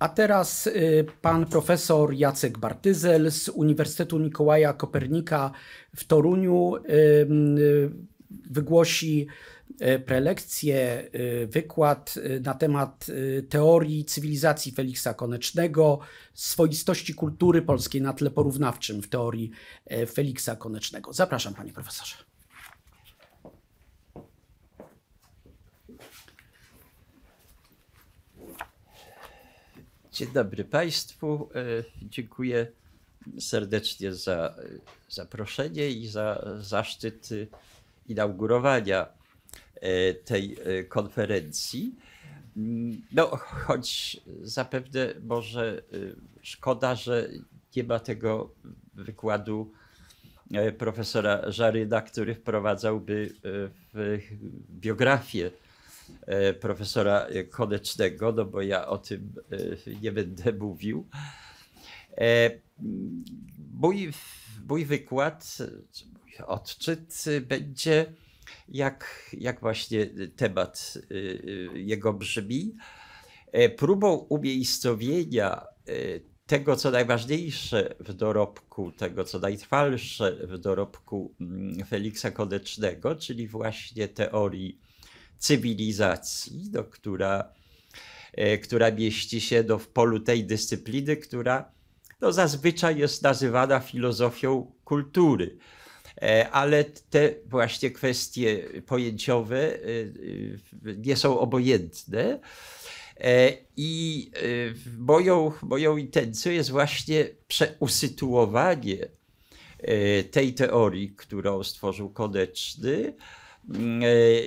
A teraz y, pan profesor Jacek Bartyzel z Uniwersytetu Mikołaja Kopernika w Toruniu y, wygłosi y, prelekcję, wykład na temat teorii cywilizacji Feliksa Konecznego, swoistości kultury polskiej na tle porównawczym w teorii Feliksa Konecznego. Zapraszam, panie profesorze. Dzień dobry Państwu. E, dziękuję serdecznie za e, zaproszenie i za zaszczyt e, inaugurowania tej konferencji. Mm, no, choć zapewne może szkoda, że nie ma tego wykładu profesora Żaryna, który wprowadzałby w biografię E, profesora Konecznego, no bo ja o tym e, nie będę mówił. E, mój, mój wykład, mój odczyt będzie jak, jak właśnie temat jego brzmi, próbą umiejscowienia tego, co najważniejsze w dorobku, tego, co najtrwalsze w dorobku mm, Feliksa Konecznego, czyli właśnie teorii cywilizacji, do która, e, która mieści się do, w polu tej dyscypliny, która no, zazwyczaj jest nazywana filozofią kultury. E, ale te właśnie kwestie pojęciowe e, nie są obojętne. I moją, moją intencją jest właśnie usytuowanie tej teorii, którą stworzył Koneczny, E,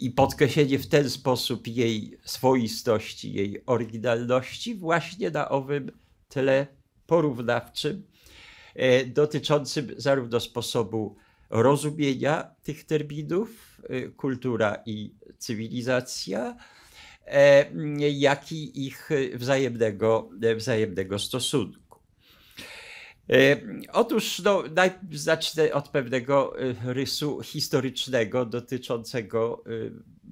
i podkreślenie w ten sposób jej swoistości, jej oryginalności, właśnie na owym tle porównawczym, e, dotyczącym zarówno sposobu rozumienia tych terminów, e, kultura i cywilizacja, jak i ich wzajemnego, wzajemnego stosunku. Otóż no, najpierw zacznę od pewnego e, rysu historycznego dotyczącego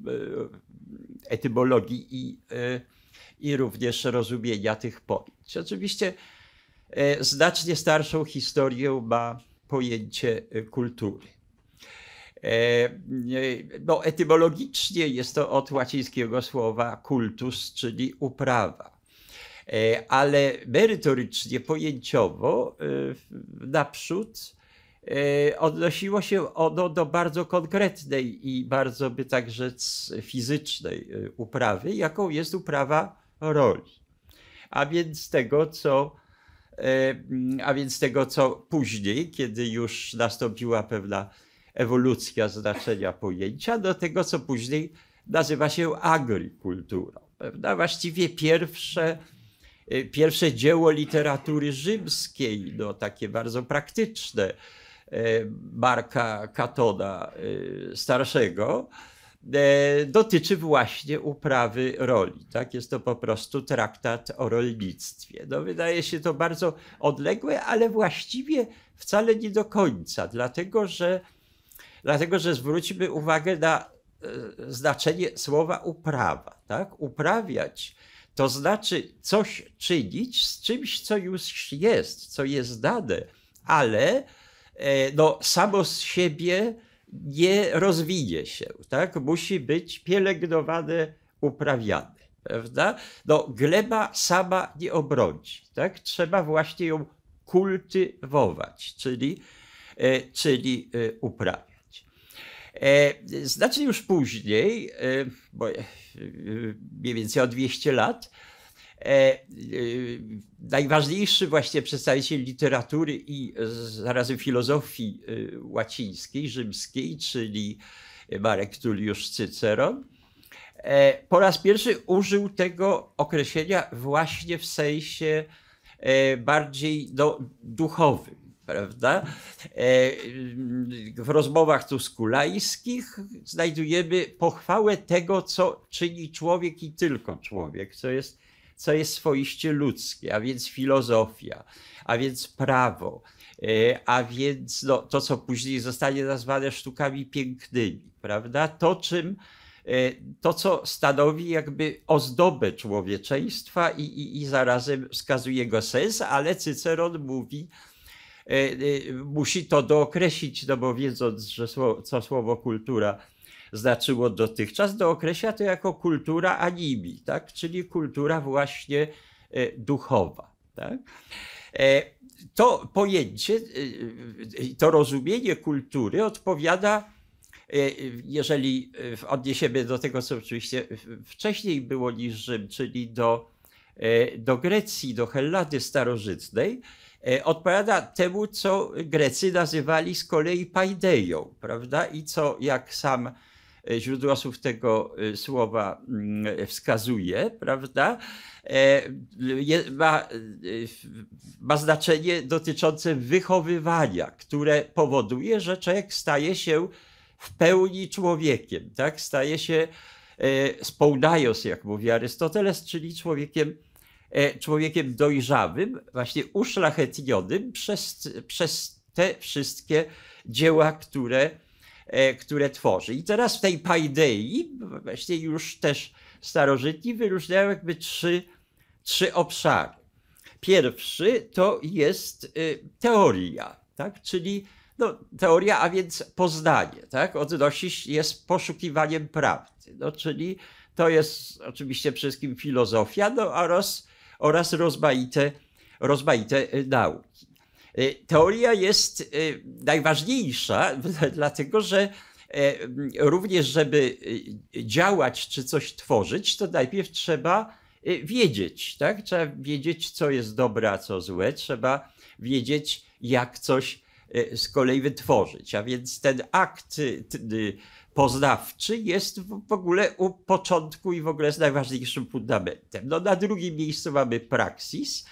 e, e, etymologii i, i również rozumienia tych pojęć. Oczywiście znacznie starszą historię ma pojęcie kultury. No, etymologicznie jest to od łacińskiego słowa cultus, czyli uprawa. E, ale merytorycznie, pojęciowo e, naprzód e, odnosiło się ono do bardzo konkretnej i bardzo, by tak rzec, fizycznej uprawy, jaką jest uprawa roli. A więc tego, co a więc tego, co później, kiedy już nastąpiła pewna ewolucja znaczenia pojęcia, do tego, co później nazywa się agrikulturą. Prawda? Właściwie pierwsze Y, pierwsze dzieło literatury rzymskiej, no, takie bardzo praktyczne, y, Marka Katona y, Starszego, dotyczy właśnie uprawy roli. Tak? Jest to po prostu traktat o rolnictwie. No, wydaje się to bardzo odległe, ale właściwie wcale nie do końca, dlatego że, dlatego, że zwróćmy uwagę na znaczenie słowa uprawa. Tak? Uprawiać to znaczy coś czynić z czymś, co już jest, co jest dane, ale e, no, samo z siebie nie rozwinie się. Tak? Musi być pielęgnowane, uprawiane. Prawda? No, gleba sama nie obrodzi. Tak? Trzeba właśnie ją kultywować, czyli, e, czyli e, uprawiać. E, Znacznie już później, e, bo e, mniej więcej o 200 lat, najważniejszy właśnie przedstawiciel literatury i zarazem filozofii łacińskiej, rzymskiej, czyli Marek Tullius Cyceron, po raz pierwszy użył tego określenia właśnie w sensie bardziej no, duchowym prawda? E, w rozmowach tuskulajskich znajdujemy pochwałę tego, co czyni człowiek i tylko człowiek, co jest, co jest swoiście ludzkie, a więc filozofia, a więc prawo, e, a więc no, to, co później zostanie nazwane sztukami pięknymi, prawda? To, czym e, to, co stanowi jakby ozdobę człowieczeństwa i, i, i zarazem wskazuje go sens, ale Cyceron mówi, E, e, musi to dookreślić, no bo wiedząc, że słowo, co słowo kultura znaczyło dotychczas, dookreśla to jako kultura animi, tak? czyli kultura właśnie e, duchowa. Tak? To pojęcie, to rozumienie kultury odpowiada, jeżeli odniesiemy do tego, co oczywiście wcześniej było niż Rzym, czyli do, do Grecji, do Hellady starożytnej, E, odpowiada temu, co Grecy nazywali z kolei paideją, prawda? I co, jak sam e, źródło słów tego e, słowa mm, wskazuje, prawda? Ma, ma znaczenie dotyczące wychowywania, które powoduje, że człowiek staje się w pełni człowiekiem, tak? Staje się spoudaios, jak mówi Arystoteles, czyli człowiekiem E, człowiekiem dojrzałym, właśnie uszlachetnionym przez, przez te wszystkie dzieła, które, e, które tworzy. I teraz w tej Paidei, właśnie już też starożytni wyróżniają jakby trzy, trzy obszary. Pierwszy to jest e, teoria, tak? czyli no, teoria, a więc poznanie, tak? odnosi jest poszukiwaniem prawdy, no, czyli to jest oczywiście przede wszystkim filozofia no, oraz oraz rozmaite, rozmaite e, nauki. E, teoria jest e, najważniejsza, dlatego że również, żeby działać czy coś tworzyć, to najpierw trzeba wiedzieć. Tak? Trzeba wiedzieć, co jest dobre, a co złe. Trzeba wiedzieć, jak coś z kolei wytworzyć. A więc ten akt poznawczy jest w ogóle u początku i w ogóle z najważniejszym fundamentem. No, na drugim miejscu mamy praksis,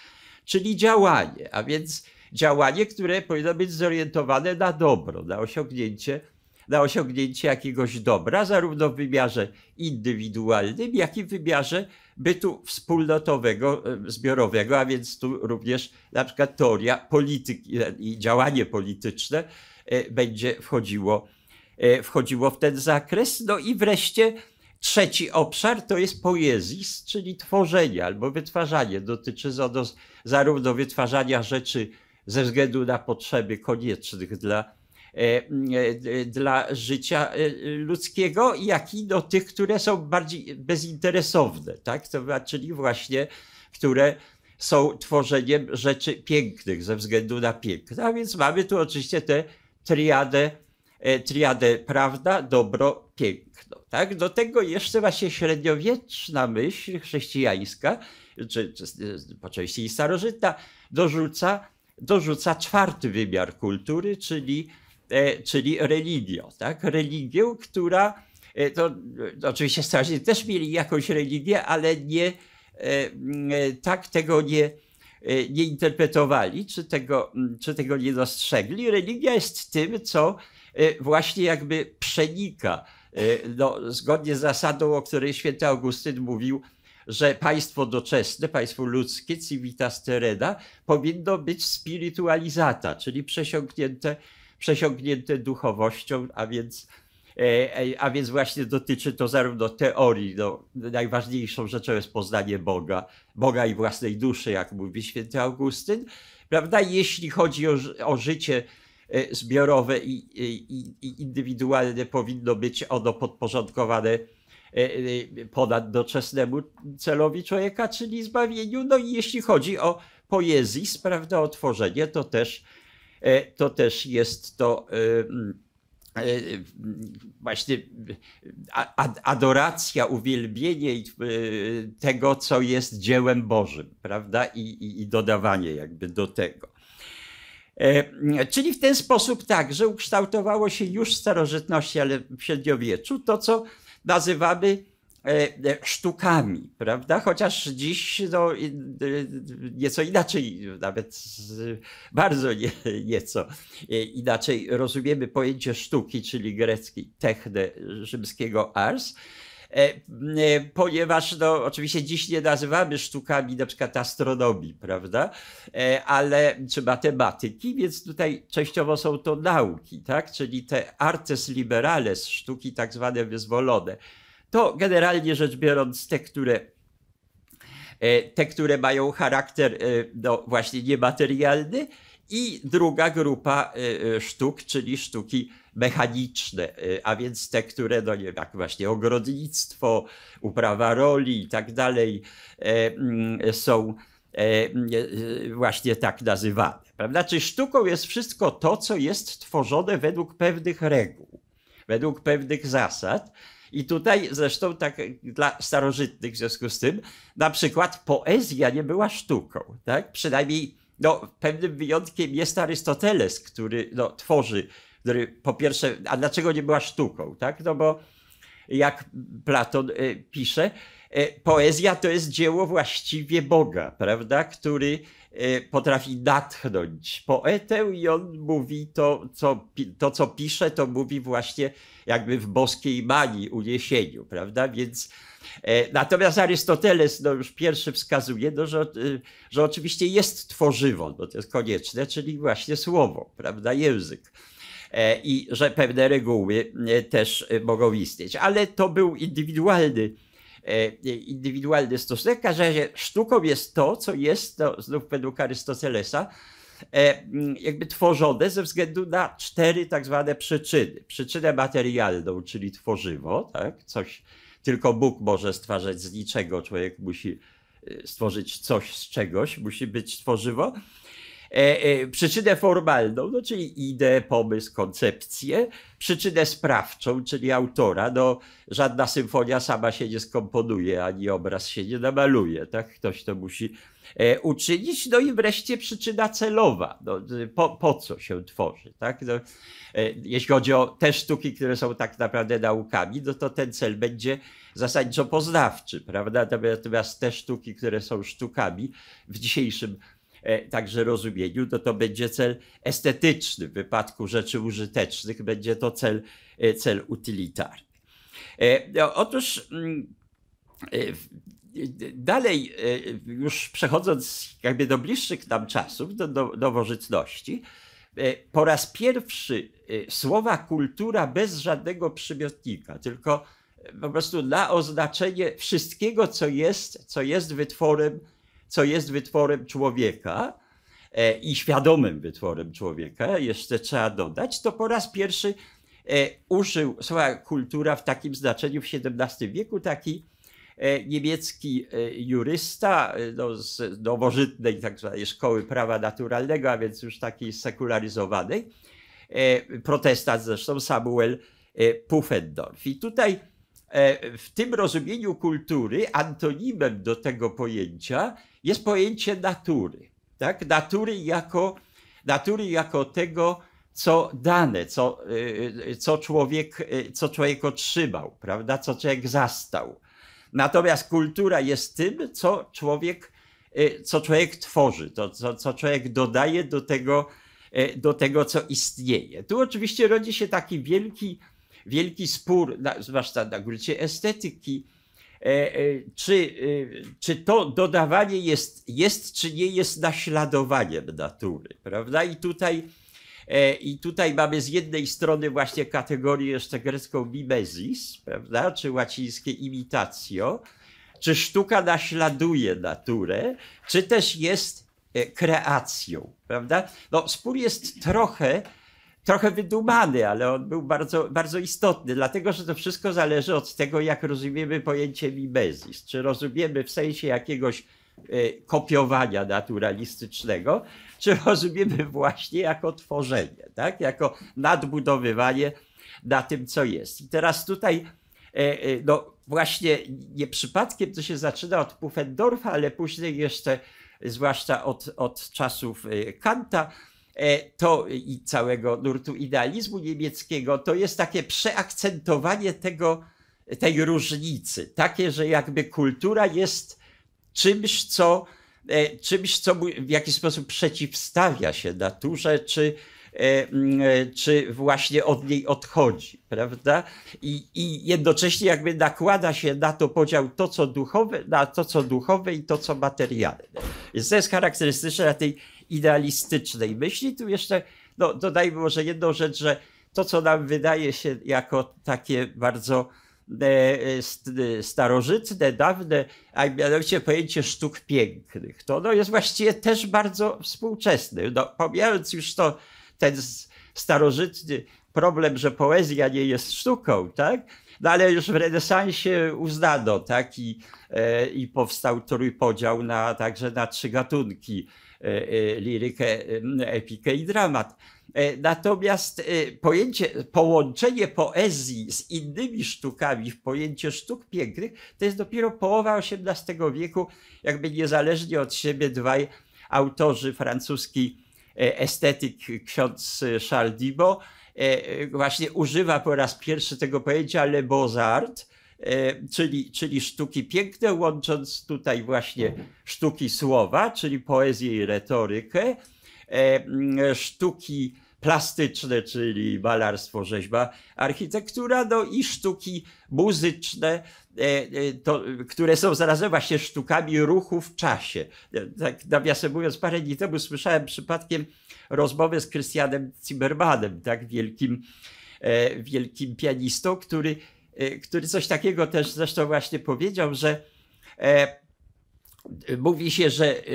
czyli działanie, a więc działanie, które powinno być zorientowane na dobro, na osiągnięcie, na osiągnięcie jakiegoś dobra, zarówno w wymiarze indywidualnym, jak i w wymiarze bytu wspólnotowego, e, zbiorowego, a więc tu również na przykład teoria polityki i działanie polityczne e, będzie wchodziło E, wchodziło w ten zakres. No i wreszcie trzeci obszar to jest poezis, czyli tworzenie albo wytwarzanie. Dotyczy ono zarówno wytwarzania rzeczy ze względu na potrzeby koniecznych dla, e, e, dla życia ludzkiego, jak i do tych, które są bardziej bezinteresowne, tak? to czyli właśnie, które są tworzeniem rzeczy pięknych ze względu na piękno. A więc mamy tu oczywiście tę triadę E, triadę prawda, dobro, piękno. Tak? Do tego jeszcze właśnie średniowieczna myśl chrześcijańska, czy, czy po części starożytna, dorzuca, dorzuca czwarty wymiar kultury, czyli, e, czyli religię. Tak? Religię, która e, to, to oczywiście starzy też mieli jakąś religię, ale nie tak tego nie, nie interpretowali, czy tego, czy tego nie dostrzegli. Religia jest tym, co E, właśnie jakby przenika. E, no, zgodnie z zasadą, o której święty Augustyn mówił, że państwo doczesne, państwo ludzkie, civitas terena, powinno być spiritualizata, czyli przesiąknięte, przesiąknięte duchowością, a więc, e, a więc właśnie dotyczy to zarówno teorii, no, najważniejszą rzeczą jest poznanie Boga, Boga i własnej duszy, jak mówi święty Augustyn, prawda? Jeśli chodzi o, o życie E, zbiorowe i, i, i indywidualne powinno być ono podporządkowane e, e, ponad doczesnemu celowi człowieka, czyli zbawieniu. No i jeśli chodzi o poezis, prawda, o tworzenie, to też, to też jest to właśnie adoracja, uwielbienie tego, co jest dziełem Bożym, prawda, i, i, i dodawanie jakby do tego. E, czyli w ten sposób tak, że ukształtowało się już w starożytności, ale w średniowieczu to, co nazywamy e, e, sztukami, prawda? Chociaż dziś no, nieco inaczej, nawet bardzo nie, nieco inaczej rozumiemy pojęcie sztuki, czyli grecki techne, rzymskiego ars, E, e, ponieważ no, oczywiście dziś nie nazywamy sztukami na przykład astronomii, prawda, e, ale czy matematyki, więc tutaj częściowo są to nauki, tak, czyli te artes liberales, sztuki tak zwane wyzwolone. To generalnie rzecz biorąc te, które te, które mają charakter no, właśnie niematerialny, i druga grupa y, y, sztuk, czyli sztuki mechaniczne, y, a więc te, które, no nie wiem, jak właśnie ogrodnictwo, uprawa roli i tak dalej, mm, są właśnie tak nazywane. Prawda? sztuką jest wszystko to, co jest tworzone według pewnych reguł, według pewnych zasad. I tutaj zresztą tak dla starożytnych w związku z tym, na przykład poezja nie była sztuką, tak? przynajmniej no, pewnym wyjątkiem jest Arystoteles, który no, tworzy, który po pierwsze, a dlaczego nie była sztuką, tak? No bo jak Platon e, pisze, e, poezja to jest dzieło właściwie Boga, prawda, który e, potrafi natchnąć poetę i on mówi to co, to, co pisze, to mówi właśnie jakby w boskiej manii, uniesieniu, prawda, więc E, natomiast Arystoteles no, już pierwszy wskazuje, no, że, e, że oczywiście jest tworzywo, bo no, to jest konieczne, czyli właśnie słowo, prawda, język e, i że pewne reguły też mogą istnieć. Ale to był indywidualny, indywidualny stosunek. W każdym razie sztuką jest to, co jest, to no, znów według Arystotelesa, jakby tworzone ze względu na cztery tak zwane przyczyny. Przyczynę materialną, czyli tworzywo, tak? coś, tylko Bóg może stwarzać z niczego. Człowiek musi y, stworzyć coś z czegoś, musi być tworzywo. E, e, przyczynę formalną, no czyli ideę, pomysł, koncepcję, przyczynę sprawczą, czyli autora. No, żadna symfonia sama się nie skomponuje, ani obraz się nie namaluje. Tak? Ktoś to musi e, uczynić. No i wreszcie przyczyna celowa. No, y, po, po co się tworzy? Tak? No, jeśli chodzi o te sztuki, które są tak naprawdę naukami, no to ten cel będzie zasadniczo poznawczy. Prawda? Natomiast te sztuki, które są sztukami w dzisiejszym E, także rozumieniu, no to będzie cel estetyczny. W wypadku rzeczy użytecznych będzie to cel, e, cel utylitarny. E, no, otóż mm, dalej, już przechodząc jakby do bliższych nam czasów, do, do no, nowożytności, po raz pierwszy słowa kultura bez żadnego przymiotnika, tylko po prostu na oznaczenie wszystkiego, co jest, co jest wytworem co jest wytworem człowieka e, i świadomym wytworem człowieka, jeszcze trzeba dodać, to po raz pierwszy e, użył słowa kultura w takim znaczeniu w XVII wieku taki e, niemiecki jurysta no, z nowożytnej tak zwanej szkoły prawa naturalnego, a więc już takiej sekularyzowanej, protestant zresztą Samuel Pufendorf. I tutaj E, w tym rozumieniu kultury antonimem do tego pojęcia jest pojęcie natury. Tak? Natury, jako, natury jako tego, co dane, co, e, e, co, człowiek, co człowiek otrzymał, prawda? co człowiek zastał. Natomiast kultura jest tym, co człowiek, co człowiek tworzy, to, co, co człowiek dodaje do tego, do tego, co istnieje. Tu oczywiście rodzi się taki wielki wielki spór, zwłaszcza na gruncie estetyki, e, e, czy, e, czy to dodawanie jest, jest, czy nie jest naśladowaniem natury, prawda? I tutaj, I tutaj mamy z jednej strony właśnie kategorię jeszcze grecką mimesis, prawda? Czy łacińskie imitatio, czy sztuka naśladuje naturę, czy też jest kreacją, prawda? No, spór jest trochę trochę wydumany, ale on był bardzo, bardzo istotny, dlatego że to wszystko zależy od tego, jak rozumiemy pojęcie mimesis. Czy rozumiemy w sensie jakiegoś e, kopiowania naturalistycznego, czy rozumiemy właśnie jako tworzenie, tak? jako nadbudowywanie na tym, co jest. I teraz tutaj, e, e, no właśnie nie przypadkiem to się zaczyna od Pufendorfa, ale później jeszcze, zwłaszcza od, od czasów Kanta, E, to i całego nurtu idealizmu niemieckiego, to jest takie przeakcentowanie tego, tej różnicy. Takie, że jakby kultura jest czymś, co, e, czymś, co w jakiś sposób przeciwstawia się naturze, czy, e, czy właśnie od niej odchodzi, prawda? I, I, jednocześnie jakby nakłada się na to podział to, co duchowe, na to, co duchowe i to, co materialne. Więc to jest charakterystyczne tej idealistycznej myśli. Tu jeszcze no, dodajmy może jedną rzecz, że to, co nam wydaje się jako takie bardzo e, e, e, starożytne, dawne, a mianowicie pojęcie sztuk pięknych. To no jest właściwie też bardzo współczesne. No, pomijając już to, ten starożytny problem, że poezja nie jest sztuką, tak? No ale już w renesansie uznano, tak? I, i powstał trójpodział na, także na trzy gatunki E, e, lirykę, e, epikę i dramat. Natomiast pojęcie, połączenie poezji z innymi sztukami w pojęcie sztuk pięknych to jest dopiero połowa XVIII wieku, jakby niezależnie od siebie dwaj autorzy francuski estetyk ksiądz Charles Dibot właśnie używa po raz pierwszy tego pojęcia le beaux-arts, E, czyli, czyli sztuki piękne, łącząc tutaj właśnie mhm. sztuki słowa, czyli poezję i retorykę, e, sztuki plastyczne, czyli malarstwo, rzeźba, architektura, no i sztuki muzyczne, e, to, które są zarazem właśnie sztukami ruchu w czasie. Tak nawiasem mówiąc, parę dni temu słyszałem przypadkiem rozmowę z Krystianem Zimmermanem, tak wielkim, wielkim pianistą, który Y, który coś takiego też zresztą właśnie powiedział, że e, mówi się, że y,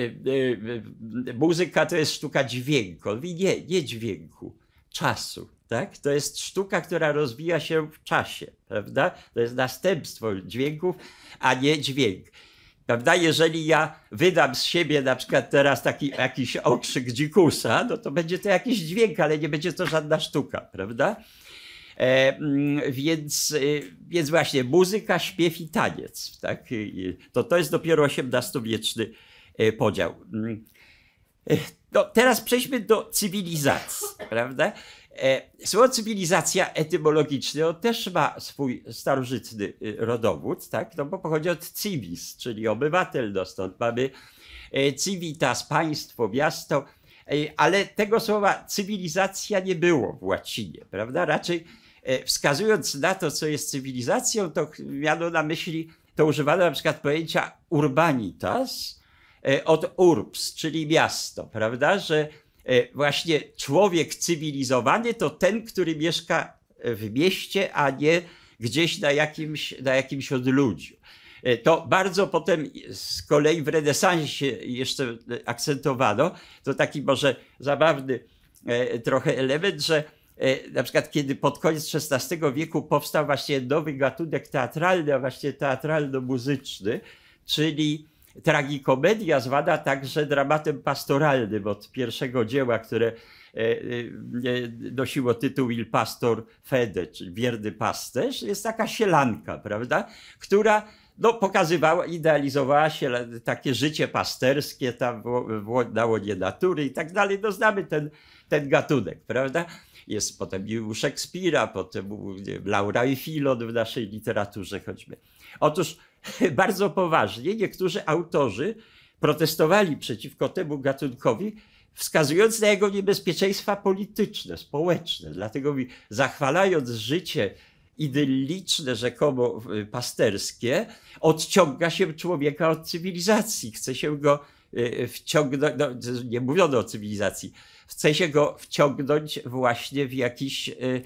y, muzyka to jest sztuka dźwięku. mówi, nie, nie dźwięku, czasu. Tak? To jest sztuka, która rozwija się w czasie, prawda? To jest następstwo dźwięków, a nie dźwięk. Prawda? Jeżeli ja wydam z siebie na przykład teraz taki jakiś okrzyk dzikusa, no to będzie to jakiś dźwięk, ale nie będzie to żadna sztuka, prawda? E, mm, więc, e, więc właśnie muzyka, śpiew i taniec. Tak? To, to jest dopiero XVIII-wieczny e, podział. Mm. No, teraz przejdźmy do cywilizacji, prawda? Słowo cywilizacja etymologicznie też ma swój starożytny rodowód, tak? no bo pochodzi od civis, czyli obywatel, no stąd mamy civitas, państwo, miasto, ale tego słowa cywilizacja nie było w łacinie, prawda? Raczej E, wskazując na to, co jest cywilizacją, to miano na myśli, to używano na przykład pojęcia urbanitas e, od urbs, czyli miasto, prawda? Że e, właśnie człowiek cywilizowany to ten, który mieszka w mieście, a nie gdzieś na jakimś, na jakimś odludziu. To bardzo potem z kolei w renesansie jeszcze akcentowano, to taki może zabawny trochę element, że E, na przykład kiedy pod koniec XVI wieku powstał właśnie nowy gatunek teatralny, a właśnie teatralno-muzyczny, czyli tragikomedia zwana także dramatem pastoralnym od pierwszego dzieła, które e, e, nosiło tytuł Il Pastor Fede, czyli wierny pasterz, jest taka sielanka, prawda, która no, pokazywała, idealizowała się takie życie pasterskie tam na łonie natury i tak dalej. No, znamy ten, ten gatunek, prawda? jest potem i u Szekspira, potem u wiem, Laura i Filon w naszej literaturze choćby. Otóż bardzo poważnie niektórzy autorzy protestowali przeciwko temu gatunkowi, wskazując na jego niebezpieczeństwa polityczne, społeczne. Dlatego mi, zachwalając życie idylliczne, rzekomo pasterskie, odciąga się człowieka od cywilizacji, chce się go y, y, wciągnąć, no, nie mówiono o cywilizacji, Chce się go wciągnąć właśnie w jakiś y,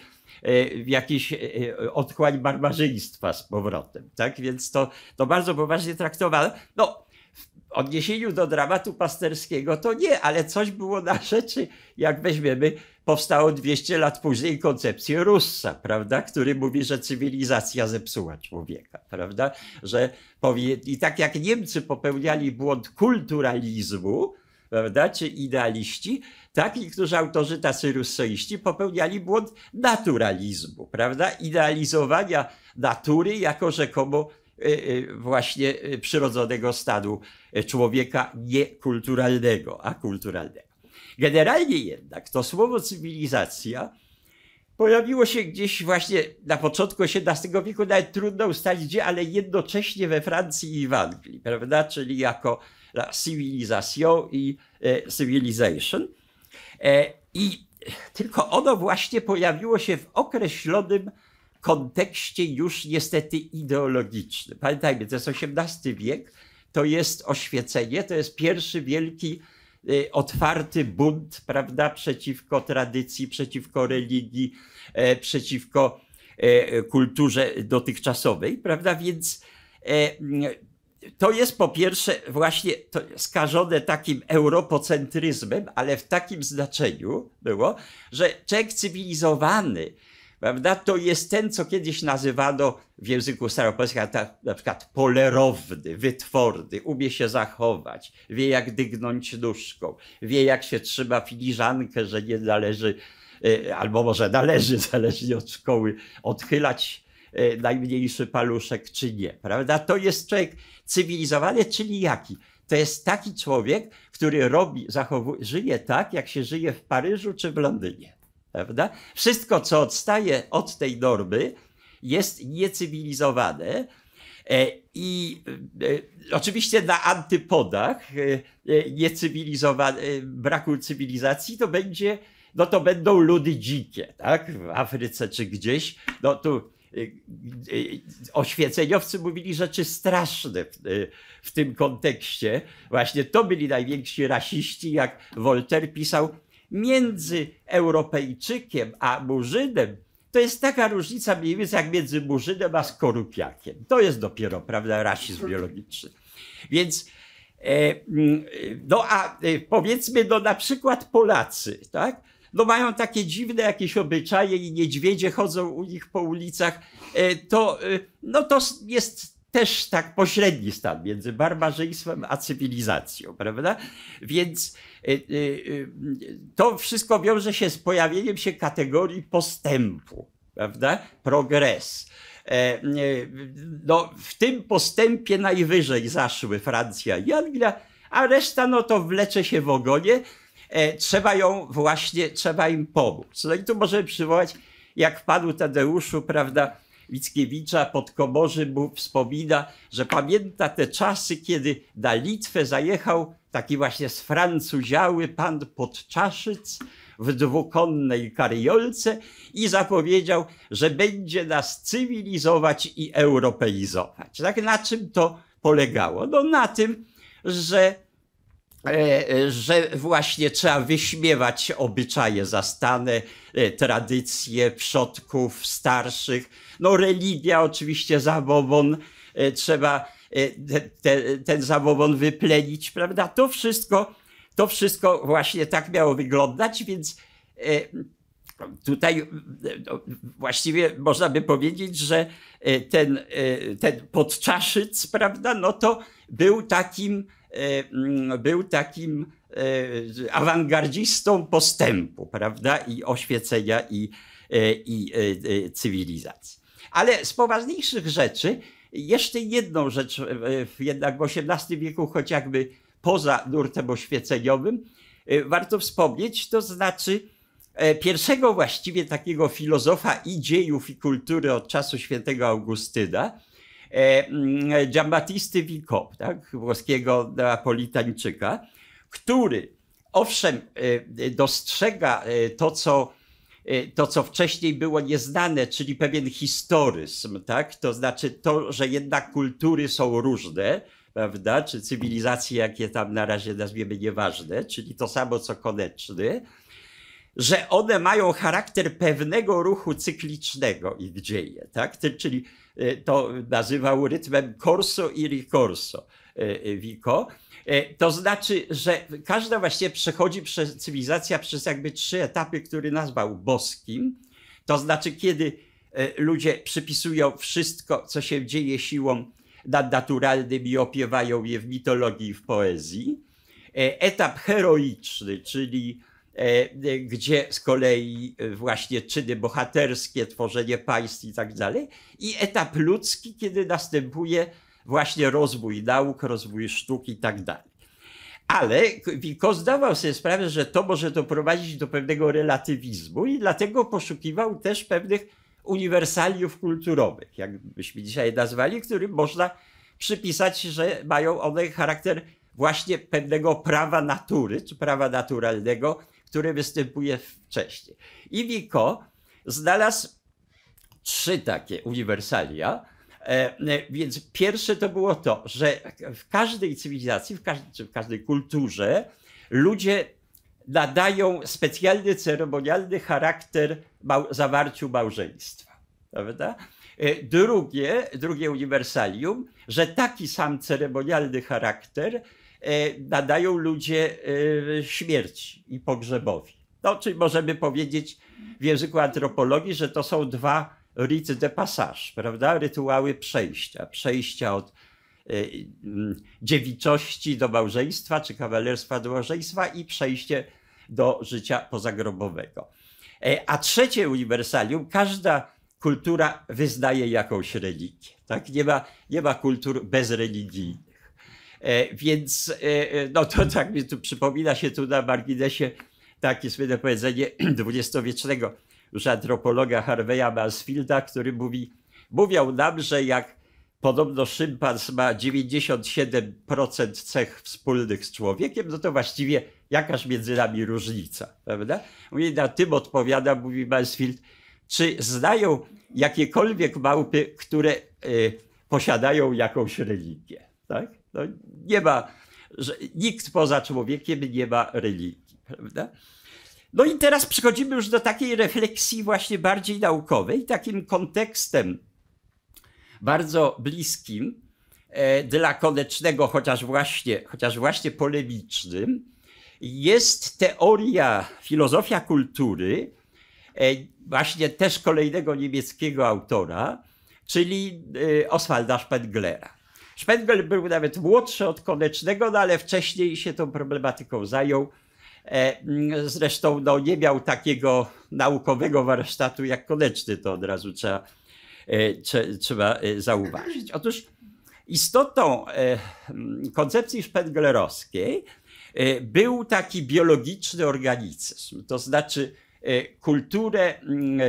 y, w jakiś y, otchłań barbarzyństwa z powrotem. Tak więc to, to bardzo poważnie traktowane. No, w odniesieniu do dramatu pasterskiego to nie, ale coś było na rzeczy, jak weźmiemy, powstało 200 lat później koncepcję Russa, prawda, który mówi, że cywilizacja zepsuła człowieka, prawda, że powie... i tak jak Niemcy popełniali błąd kulturalizmu, prawda, czy idealiści, tak niektórzy autorzy tacy russoliści popełniali błąd naturalizmu, prawda, idealizowania natury jako rzekomo e, e, właśnie e, przyrodzonego stanu człowieka niekulturalnego, a kulturalnego. Generalnie jednak to słowo cywilizacja pojawiło się gdzieś właśnie na początku XVII wieku, nawet trudno ustalić gdzie, ale jednocześnie we Francji i w Anglii, prawda? Czyli jako la civilisation i e, civilization. E, I tylko ono właśnie pojawiło się w określonym kontekście już niestety ideologicznym. Pamiętajmy, to jest XVIII wiek, to jest oświecenie, to jest pierwszy wielki e, otwarty bunt, prawda, przeciwko tradycji, przeciwko religii, przeciwko kulturze dotychczasowej, prawda, więc to jest po pierwsze właśnie skażone takim europocentryzmem, ale w takim znaczeniu było, że Czech cywilizowany, prawda, to jest ten, co kiedyś nazywano w języku staropolskim na, na przykład polerowny, wytworny, umie się zachować, wie jak dygnąć nóżką, wie jak się trzyma filiżankę, że nie należy e, albo może należy, zależnie od szkoły, odchylać E, najmniejszy paluszek, czy nie, prawda? To jest człowiek cywilizowany, czyli jaki? To jest taki człowiek, który robi, zachowuje, żyje tak, jak się żyje w Paryżu czy w Londynie, prawda? Wszystko, co odstaje od tej normy, jest niecywilizowane, e, i e, oczywiście na antypodach braku cywilizacji to będzie, no to będą ludy dzikie, tak? W Afryce czy gdzieś. No tu Y, y, y, oświeceniowcy mówili rzeczy straszne w, w tym kontekście. Właśnie to byli najwięksi rasiści, jak Voltaire pisał, między Europejczykiem a Murzynem to jest taka różnica mniej więcej jak między Murzynem a Skorupiakiem. To jest dopiero, prawda, rasizm biologiczny. Więc e, no a e, powiedzmy, no na przykład Polacy, tak? no mają takie dziwne jakieś obyczaje i niedźwiedzie chodzą u nich po ulicach, e, to, e, no to jest też tak pośredni stan między barbarzyństwem a cywilizacją, prawda? Więc e, to wszystko wiąże się z pojawieniem się kategorii postępu, prawda? Progres. No, w tym postępie najwyżej zaszły Francja i Anglia, a reszta no to wlecze się w ogonie. E, trzeba ją właśnie, trzeba im pomóc. No i tu możemy przywołać, jak panu Tadeuszu, prawda, Wickiewicza pod Komorzy mu wspomina, że pamięta te czasy, kiedy na Litwę zajechał taki właśnie z Francuziały pan Podczaszy,c w dwukonnej karyolce i zapowiedział, że będzie nas cywilizować i europeizować. Tak na czym to polegało? No na tym, że E, e, że właśnie trzeba wyśmiewać obyczaje zastane, e, tradycje przodków, starszych. No religia oczywiście, zabobon, trzeba ten, ten zabobon wyplenić, prawda? To wszystko, to wszystko właśnie tak miało wyglądać, więc tutaj no, właściwie można by powiedzieć, że ten, ten podczaszyc, prawda, no to był takim Y, mm, był takim y, awangardzistą postępu, prawda, i oświecenia i, y, i cywilizacji. Ale z poważniejszych rzeczy, jeszcze jedną rzecz, jednak w XVIII wieku, chociażby poza nurtem oświeceniowym, warto wspomnieć, to znaczy e, pierwszego właściwie takiego filozofa i dziejów i kultury od czasu świętego Augustyna, E, mm, Giambattisty Vico, tak? włoskiego Neapolitańczyka, który owszem e, dostrzega e, to, co to, co wcześniej było nieznane, czyli pewien historyzm, tak? to znaczy to, że jednak kultury są różne, prawda? czy cywilizacje, jakie tam na razie nazwiemy nieważne, czyli to samo co koneczny, że one mają charakter pewnego ruchu cyklicznego ich dzieje, tak? czyli y, to nazywał rytmem corso i ricorso Vico. Y, y, to znaczy, że każda właśnie przechodzi przez cywilizacja przez jakby trzy etapy, który nazwał boskim. To znaczy, kiedy ludzie przypisują wszystko, co się dzieje siłom nadnaturalnym i opiewają je w mitologii i w poezji. E, etap heroiczny, czyli E, e, gdzie z kolei e, właśnie czyny bohaterskie, tworzenie państw i tak dalej, i etap ludzki, kiedy następuje właśnie rozwój nauk, rozwój sztuk i tak dalej. Ale Wilko zdawał sobie sprawę, że to może doprowadzić do pewnego relatywizmu i dlatego poszukiwał też pewnych uniwersaliów kulturowych, jakbyśmy dzisiaj nazwali, którym można przypisać, że mają one charakter właśnie pewnego prawa natury, czy prawa naturalnego, który występuje wcześniej. I Vico znalazł trzy takie uniwersalia. E, e, więc pierwsze to było to, że w każdej cywilizacji, w każdej, czy w każdej kulturze ludzie nadają specjalny, ceremonialny charakter zawarciu małżeństwa. Prawda? E, drugie, drugie uniwersalium, że taki sam ceremonialny charakter E, nadają ludzie e, śmierci i pogrzebowi. No, czyli możemy powiedzieć w języku antropologii, że to są dwa rites de passage, prawda? Rytuały przejścia. Przejścia od e, mm, dziewiczości do małżeństwa, czy kawalerstwa do małżeństwa i przejście do życia pozagrobowego. A trzecie uniwersalium, każda kultura wyznaje jakąś religię. Tak? Nie, ma, nie ma kultur bezreligijnych. E, więc e, e, no to tak mi tu przypomina się tu na marginesie takie słynne powiedzenie dwudziestowiecznego już antropologa Harveya Mansfielda, który mówi, mówią nam, że jak podobno szympans ma 97% cech wspólnych z człowiekiem, no to właściwie jakaż między nami różnica, prawda? Mówi, na tym odpowiada, mówi Mansfield, czy znają jakiekolwiek małpy, które y, posiadają jakąś religię, tak? No, nie ma, że nikt poza człowiekiem nie ma religii, prawda? No i teraz przechodzimy już do takiej refleksji właśnie bardziej naukowej, takim kontekstem bardzo bliskim e, dla Konecznego, chociaż właśnie, chociaż właśnie polemicznym, jest teoria, filozofia kultury, e, właśnie też kolejnego niemieckiego autora, czyli e, Oswalda Spenglera. Szwendel był nawet młodszy od Konecznego, no ale wcześniej się tą problematyką zajął. E, mm, zresztą no, nie miał takiego naukowego warsztatu jak Koneczny, to od razu trzeba, e, trzeba e, zauważyć. Otóż istotą mm, koncepcji szpendlerowskiej był taki biologiczny organicyzm, to znaczy kulturę mm,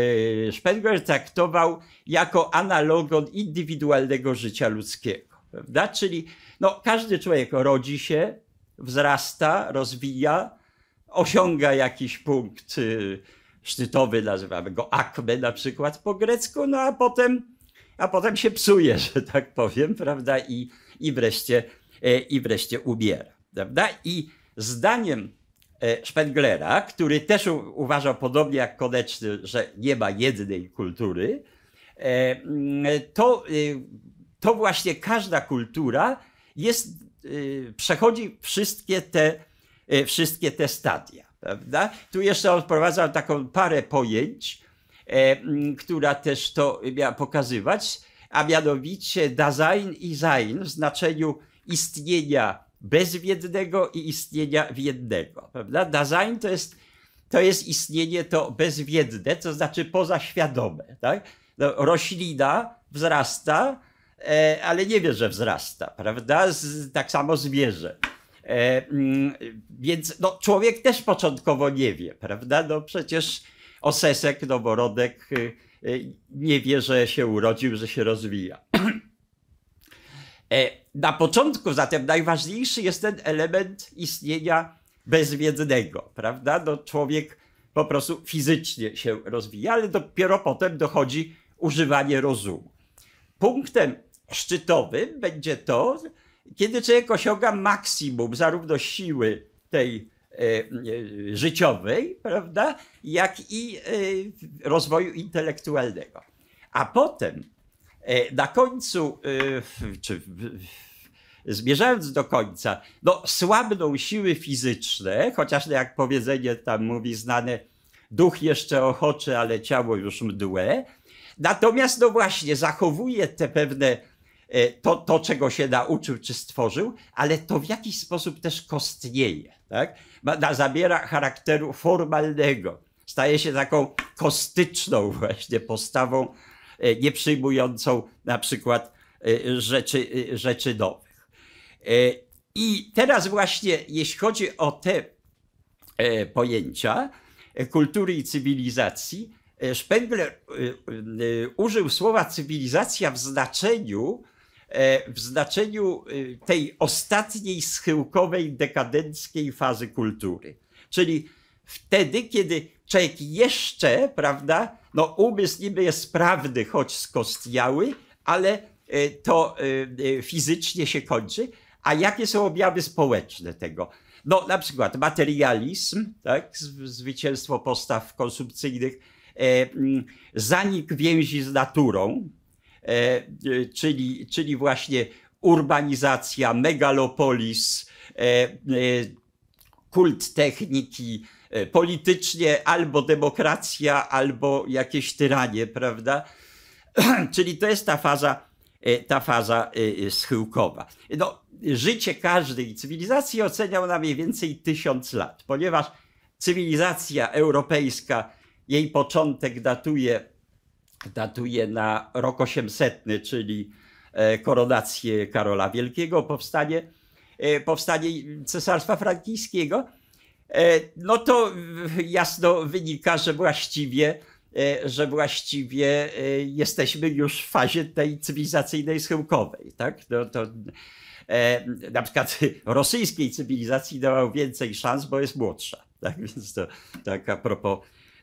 Szpengler traktował jako analogon indywidualnego życia ludzkiego. Prawda? Czyli no, każdy człowiek rodzi się, wzrasta, rozwija, osiąga jakiś punkt y, szczytowy, nazywamy go akme na przykład po grecku, no a potem, a potem się psuje, że tak powiem, prawda? I, i, wreszcie, e, i wreszcie umiera. Prawda? I zdaniem e, Spenglera, który też uważał podobnie jak Koneczny, że nie ma jednej kultury, e, to y, to właśnie każda kultura jest, y, przechodzi wszystkie te, y, wszystkie te stadia. Prawda? Tu jeszcze odprowadzam taką parę pojęć, e, która też to miała pokazywać, a mianowicie Dasein i Sein w znaczeniu istnienia bezwiednego i istnienia wiednego. Prawda? Dasein to jest, to jest istnienie to bezwiedne, to znaczy pozaświadome. Tak? No, roślina wzrasta, E, ale nie wie, że wzrasta, prawda? Z, tak samo zwierzę. E, mm, więc no, człowiek też początkowo nie wie, prawda? No przecież osesek, noworodek y, y, nie wie, że się urodził, że się rozwija. E, na początku zatem najważniejszy jest ten element istnienia bezwiednego, prawda? No, człowiek po prostu fizycznie się rozwija, ale dopiero potem dochodzi używanie rozumu. Punktem szczytowym będzie to, kiedy człowiek osiąga maksimum zarówno siły tej e, e, życiowej, prawda, jak i e, rozwoju intelektualnego. A potem na końcu, czy zmierzając do końca, no, słabną siły fizyczne, chociaż jak powiedzenie tam mówi znane, duch jeszcze ochoczy, ale ciało już mdłe. Natomiast no właśnie zachowuje te pewne E, to, to, czego się nauczył czy stworzył, ale to w jakiś sposób też kostnieje. Tak? Ma, zabiera charakteru formalnego. Staje się taką kostyczną właśnie postawą, e, nie przyjmującą na przykład e, rzeczy, rzeczy nowych. I teraz właśnie, jeśli chodzi o te pojęcia kultury i cywilizacji, Spengler użył słowa cywilizacja w znaczeniu E, w znaczeniu y, tej ostatniej schyłkowej, dekadenckiej fazy kultury. Czyli wtedy, kiedy człowiek jeszcze, prawda, no umysł niby jest prawdy, choć skostniały, ale y, to y, fizycznie się kończy. A jakie są objawy społeczne tego? No na przykład materializm, tak, zwycięstwo postaw konsumpcyjnych, e, zanik więzi z naturą, E, e, czyli, czyli właśnie urbanizacja, megalopolis, e, kult techniki, politycznie albo demokracja, albo jakieś tyranie, prawda? Czyli to jest ta faza, ta faza schyłkowa. No, życie każdej cywilizacji oceniał na mniej więcej tysiąc lat, ponieważ cywilizacja europejska, jej początek datuje datuje na rok 800, czyli e, koronację Karola Wielkiego, powstanie, e, powstanie Cesarstwa Frankijskiego, e, no to jasno wynika, że właściwie, że właściwie jesteśmy już w fazie tej cywilizacyjnej schyłkowej. Tak? No to, na przykład rosyjskiej cywilizacji dawał więcej szans, bo jest młodsza. Tak więc to tak a propos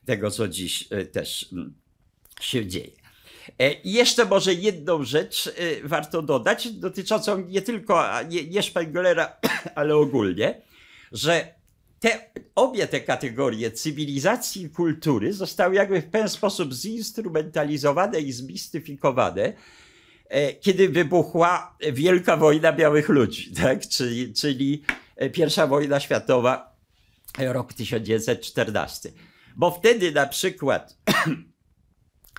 tego, co dziś też mm, tak się dzieje. E, I jeszcze może jedną rzecz e, warto dodać, dotyczącą nie tylko nie ale ogólnie, że te, obie te kategorie cywilizacji i kultury zostały jakby w pewien sposób zinstrumentalizowane i zmistyfikowane, e, kiedy wybuchła Wielka Wojna Białych Ludzi, tak? czyli, czyli Pierwsza Wojna Światowa, rok 1914. Bo wtedy na przykład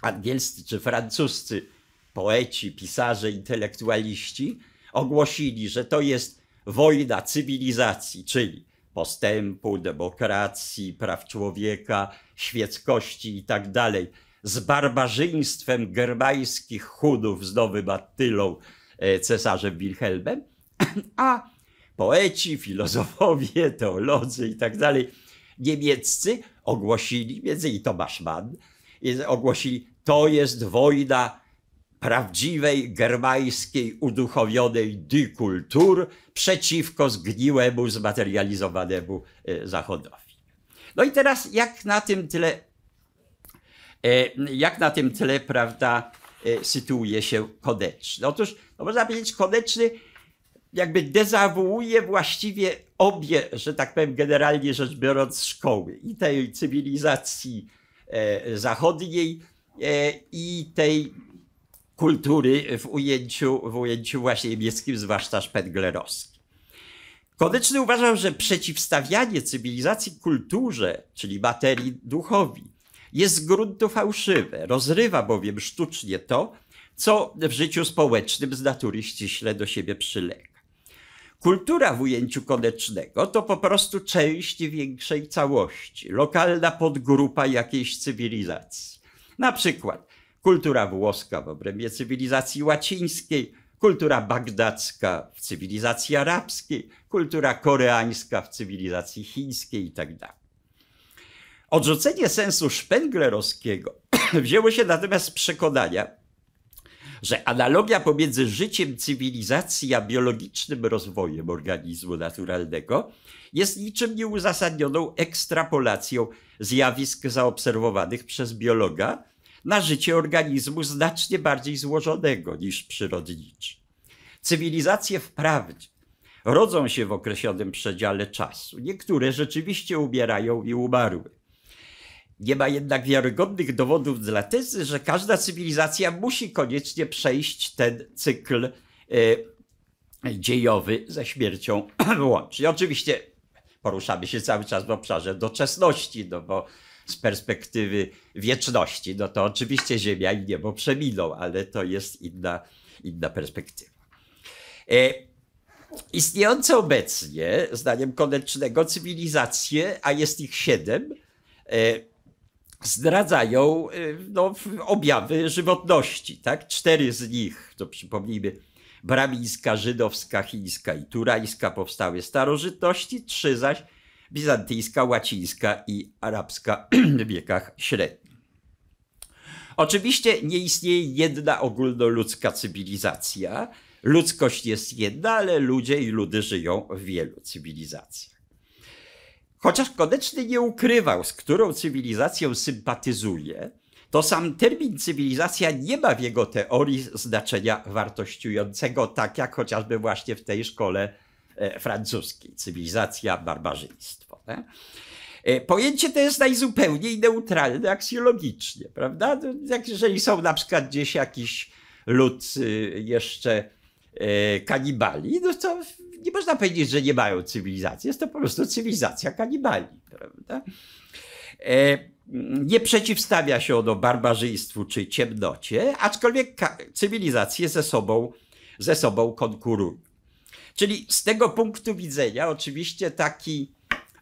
angielscy czy francuscy poeci, pisarze, intelektualiści ogłosili, że to jest wojna cywilizacji, czyli postępu, demokracji, praw człowieka, świeckości i tak dalej, z barbarzyństwem germańskich chudów z Nowym Attylą, e, cesarzem Wilhelmem, a poeci, filozofowie, teolodzy i tak dalej niemieccy ogłosili, między innymi Tomasz Mann, ogłosili to jest wojna prawdziwej germańskiej uduchowionej kultur przeciwko zgniłemu, zmaterializowanemu e, Zachodowi. No i teraz jak na tym tle, e, jak na tym tle, prawda, e, sytuuje się Koneczny? Otóż, no można powiedzieć, Koneczny jakby dezawuuje właściwie obie, że tak powiem, generalnie rzecz biorąc, szkoły i tej cywilizacji zachodniej, E, i tej kultury w ujęciu, w ujęciu właśnie niemieckim, zwłaszcza szpenglerowskim. Koneczny uważał, że przeciwstawianie cywilizacji kulturze, czyli materii duchowi, jest z gruntu fałszywe, rozrywa bowiem sztucznie to, co w życiu społecznym z natury ściśle do siebie przylega. Kultura w ujęciu konecznego to po prostu część większej całości, lokalna podgrupa jakiejś cywilizacji. Na przykład kultura włoska w obrębie cywilizacji łacińskiej, kultura bagdacka w cywilizacji arabskiej, kultura koreańska w cywilizacji chińskiej itd. Tak Odrzucenie sensu szpenglerowskiego wzięło się natomiast z przekonania, że analogia pomiędzy życiem cywilizacji a biologicznym rozwojem organizmu naturalnego jest niczym nieuzasadnioną ekstrapolacją zjawisk zaobserwowanych przez biologa na życie organizmu znacznie bardziej złożonego niż przyrodniczy. Cywilizacje wprawdzie rodzą się w określonym przedziale czasu, niektóre rzeczywiście umierają i umarły nie ma jednak wiarygodnych dowodów dla tezy, że każda cywilizacja musi koniecznie przejść ten cykl e, dziejowy ze śmiercią I Oczywiście poruszamy się cały czas w obszarze doczesności, no bo z perspektywy wieczności, no to oczywiście Ziemia i niebo przeminą, ale to jest inna, inna perspektywa. E, istniejące obecnie, zdaniem konecznego, cywilizacje, a jest ich siedem, e, zdradzają y, no, objawy żywotności. Tak? Cztery z nich, to przypomnijmy, bramińska, żydowska, chińska i turańska powstały starożytności, trzy zaś bizantyjska, łacińska i arabska w wiekach średnich. Oczywiście nie istnieje jedna ogólnoludzka cywilizacja. Ludzkość jest jedna, ale ludzie i ludy żyją w wielu cywilizacjach. Chociaż Koneczny nie ukrywał, z którą cywilizacją sympatyzuje, to sam termin cywilizacja nie ma w jego teorii znaczenia wartościującego, tak jak chociażby właśnie w tej szkole e, francuskiej. Cywilizacja, barbarzyństwo. Ne? E, pojęcie to jest najzupełniej neutralne aksjologicznie, prawda? No, jeżeli są na przykład gdzieś jakiś lud y, jeszcze E, kanibali, no to nie można powiedzieć, że nie mają cywilizacji. Jest to po prostu cywilizacja kanibali, prawda? E, nie przeciwstawia się ono barbarzyństwu czy ciemnocie, aczkolwiek cywilizacje ze sobą, ze sobą konkurują. Czyli z tego punktu widzenia, oczywiście taki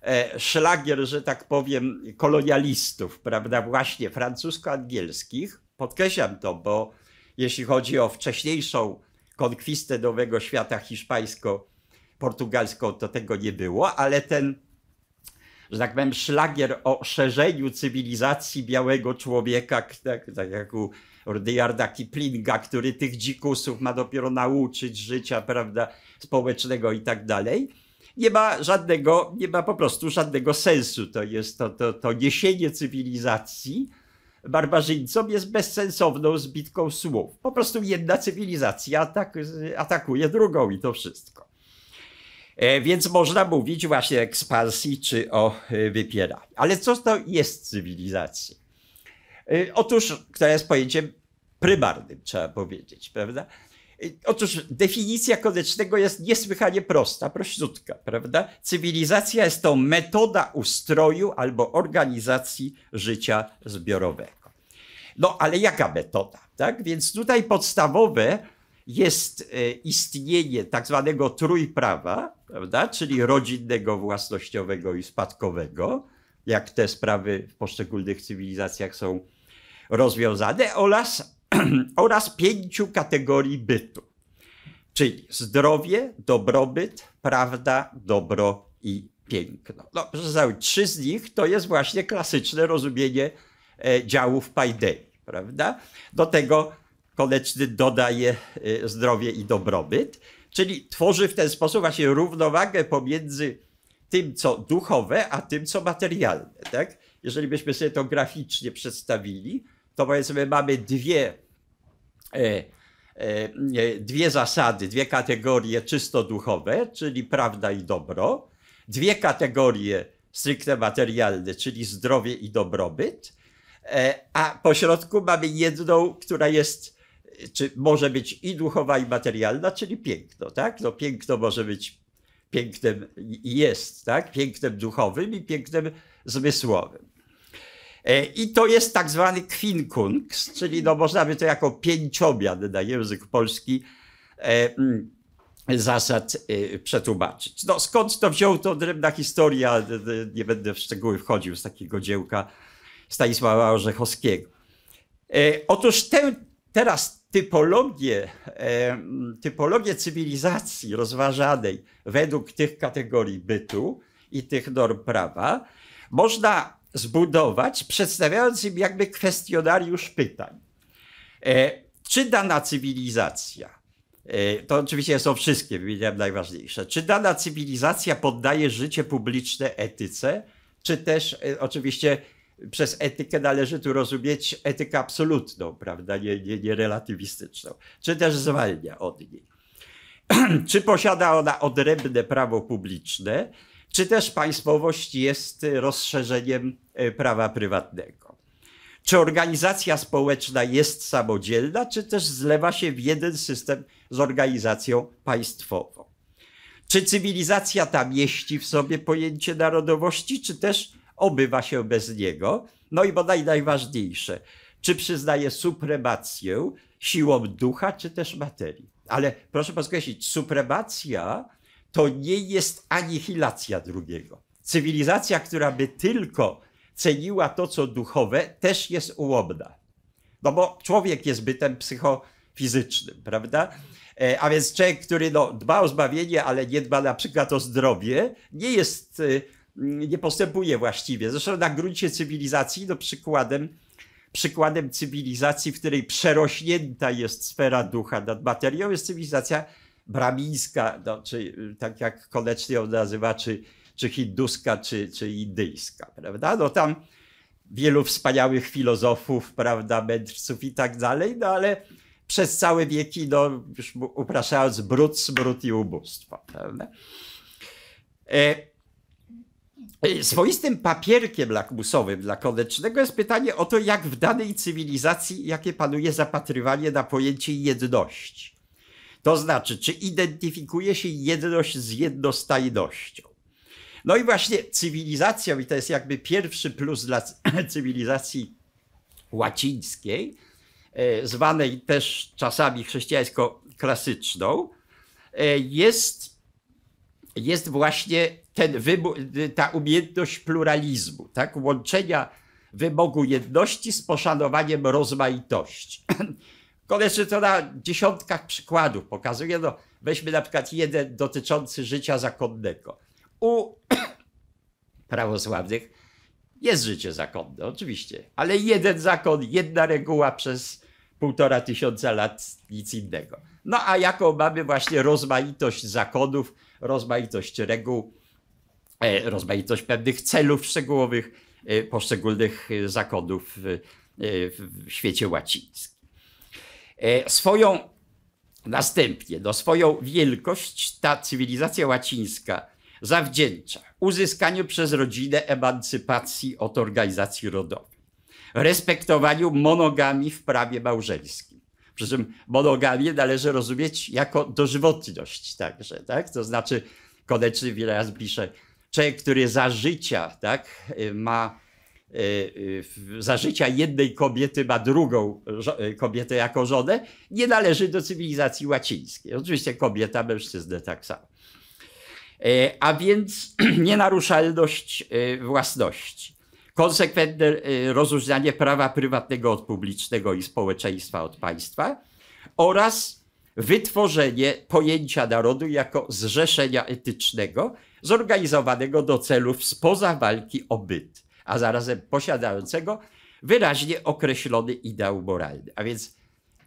e, szlagier, że tak powiem, kolonialistów, prawda, właśnie francusko-angielskich, podkreślam to, bo jeśli chodzi o wcześniejszą konkwistę nowego świata hiszpańsko-portugalską, to tego nie było, ale ten, że tak powiem, szlagier o szerzeniu cywilizacji białego człowieka, tak, tak jak u Ordyarda Kiplinga, który tych dzikusów ma dopiero nauczyć życia, prawda, społecznego i tak dalej nie ma żadnego, nie ma po prostu żadnego sensu. To jest to, to, to niesienie cywilizacji barbarzyńcom jest bezsensowną zbitką słów. Po prostu jedna cywilizacja atak atakuje drugą i to wszystko. E, więc można mówić właśnie o ekspansji czy o e, wypieraniu. Ale co to jest cywilizacja? E, otóż, to jest pojęciem prymarnym, trzeba powiedzieć, prawda? Y, otóż definicja konecznego jest niesłychanie prosta, prościutka, prawda? Cywilizacja jest to metoda ustroju albo organizacji życia zbiorowego. No ale jaka metoda? Tak? Więc tutaj podstawowe jest y, istnienie tak zwanego trójprawa, prawda? czyli rodzinnego, własnościowego i spadkowego, jak te sprawy w poszczególnych cywilizacjach są rozwiązane, oraz oraz pięciu kategorii bytu, czyli zdrowie, dobrobyt, prawda, dobro i piękno. No, trzy z nich to jest właśnie klasyczne rozumienie e, działów Pajdei, prawda? Do tego koneczny dodaje e, zdrowie i dobrobyt, czyli tworzy w ten sposób właśnie równowagę pomiędzy tym, co duchowe, a tym, co materialne, tak? Jeżeli byśmy sobie to graficznie przedstawili, to powiedzmy mamy dwie, e, e, dwie zasady, dwie kategorie czysto duchowe, czyli prawda i dobro, dwie kategorie stricte materialne, czyli zdrowie i dobrobyt, e, a pośrodku mamy jedną, która jest, czy może być i duchowa, i materialna, czyli piękno, tak? No piękno może być pięknem jest, tak? Pięknem duchowym i pięknem zmysłowym. E, I to jest tak zwany kwinkunks, czyli no można by to jako pięciobiad na język polski e, mm, zasad e, przetłumaczyć. No skąd to wziął, to odrębna historia, nie będę w szczegóły wchodził z takiego dziełka Stanisława Orzechowskiego. Otóż tę teraz typologię, typologię cywilizacji rozważanej według tych kategorii bytu i tych norm prawa można zbudować, przedstawiając im jakby kwestionariusz pytań. E, czy dana cywilizacja, e, to oczywiście są wszystkie, wymieniam najważniejsze, czy dana cywilizacja poddaje życie publiczne etyce, czy też e, oczywiście przez etykę należy tu rozumieć etykę absolutną, prawda, nie, nie, nie relatywistyczną, czy też zwalnia od niej. czy posiada ona odrębne prawo publiczne, czy też państwowość jest rozszerzeniem e, prawa prywatnego. Czy organizacja społeczna jest samodzielna, czy też zlewa się w jeden system z organizacją państwową? Czy cywilizacja ta mieści w sobie pojęcie narodowości, czy też obywa się bez niego? No i bodaj najważniejsze, czy przyznaje supremację siłom ducha, czy też materii? Ale proszę podkreślić, supremacja to nie jest anihilacja drugiego. Cywilizacja, która by tylko ceniła to, co duchowe, też jest ułomna. No bo człowiek jest bytem psychofizycznym, prawda? E, a więc człowiek, który no, dba o zbawienie, ale nie dba na przykład o zdrowie, nie jest, y, mm, nie postępuje właściwie. Zresztą na gruncie cywilizacji, no przykładem, przykładem cywilizacji, w której przerośnięta jest sfera ducha nad materią, jest cywilizacja bramińska, no, czy y, tak jak kolecznie ją nazywa, czy, czy hinduska, czy, czy indyjska, prawda? No tam wielu wspaniałych filozofów, prawda, mędrców i tak dalej, no ale przez całe wieki, no, już upraszając brud, smród i ubóstwo, prawda? E, y, Swoistym papierkiem lakmusowym dla konecznego jest pytanie o to, jak w danej cywilizacji, jakie panuje zapatrywanie na pojęcie jedności. To znaczy, czy identyfikuje się jedność z jednostajnością. No i właśnie cywilizacją, i to jest jakby pierwszy plus dla cywilizacji łacińskiej, e, zwanej też czasami chrześcijańsko-klasyczną, e, jest, jest właśnie ten ta umiejętność pluralizmu, tak? łączenia wymogu jedności z poszanowaniem rozmaitości. Koleży to na dziesiątkach przykładów pokazuje. No, weźmy na przykład jeden dotyczący życia zakonnego. U prawosławnych jest życie zakonne, oczywiście, ale jeden zakon, jedna reguła przez półtora tysiąca lat, nic innego. No a jaką mamy właśnie rozmaitość zakonów, rozmaitość reguł, e, rozmaitość pewnych celów szczegółowych e, poszczególnych e, zakonów w świecie łacińskim. E, swoją, następnie, do no, swoją wielkość ta cywilizacja łacińska zawdzięcza uzyskaniu przez rodzinę emancypacji od organizacji rodowej, respektowaniu monogami w prawie małżeńskim. Przy czym monogamię należy rozumieć jako dożywotność także, tak? To znaczy, konecznie wiele razy bliżej. człowiek, który za życia tak, ma Y, y, za życia jednej kobiety ma drugą y, kobietę jako żonę, nie należy do cywilizacji łacińskiej. Oczywiście kobieta, mężczyznę tak samo. A więc nienaruszalność własności, konsekwentne rozróżnianie prawa prywatnego od publicznego i społeczeństwa od państwa oraz wytworzenie pojęcia narodu jako zrzeszenia etycznego zorganizowanego do celów spoza walki o byt a zarazem posiadającego wyraźnie określony ideał moralny. A więc